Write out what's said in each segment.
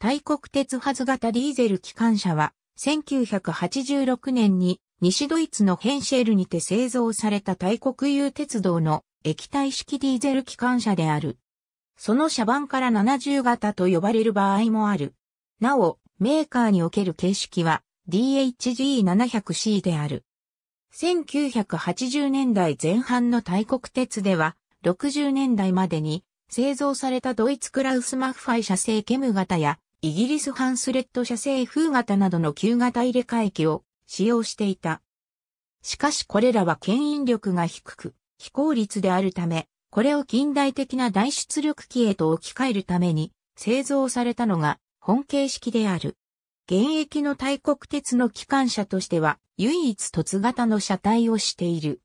大国鉄ず型ディーゼル機関車は、1986年に西ドイツのヘンシェルにて製造された大国有鉄道の液体式ディーゼル機関車である。その車番から70型と呼ばれる場合もある。なお、メーカーにおける形式は DHG700C である。1980年代前半の大国鉄では、60年代までに製造されたドイツクラウスマファイ社製ケム型やイギリスハンスレッド社製風型などの旧型入れ替え機を使用していた。しかしこれらは牽引力が低く、非効率であるため、これを近代的な大出力機へと置き換えるために製造されたのが本形式である。現役の大国鉄の機関車としては唯一凸型の車体をしている。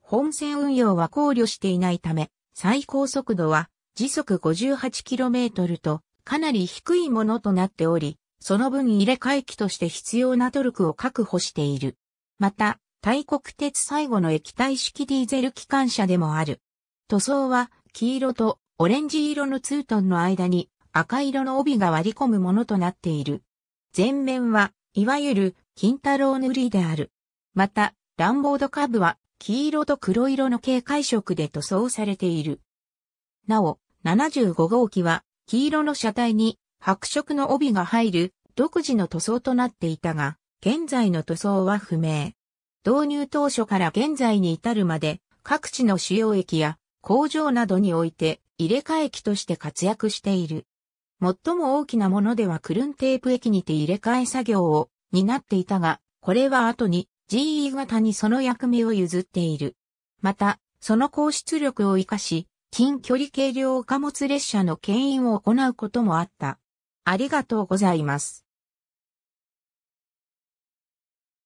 本線運用は考慮していないため、最高速度は時速 58km とかなり低いものとなっており、その分入れ替え機として必要なトルクを確保している。また、大国鉄最後の液体式ディーゼル機関車でもある。塗装は黄色とオレンジ色のツートンの間に赤色の帯が割り込むものとなっている。前面は、いわゆる金太郎塗りである。また、ランボードカブは黄色と黒色の軽快色で塗装されている。なお、75号機は黄色の車体に白色の帯が入る独自の塗装となっていたが、現在の塗装は不明。導入当初から現在に至るまで、各地の主要駅や工場などにおいて入れ替え機として活躍している。最も大きなものではクルンテープ駅にて入れ替え作業を担っていたが、これは後に GE 型にその役目を譲っている。また、その高出力を活かし、近距離軽量貨物列車の牽引を行うこともあった。ありがとうございます。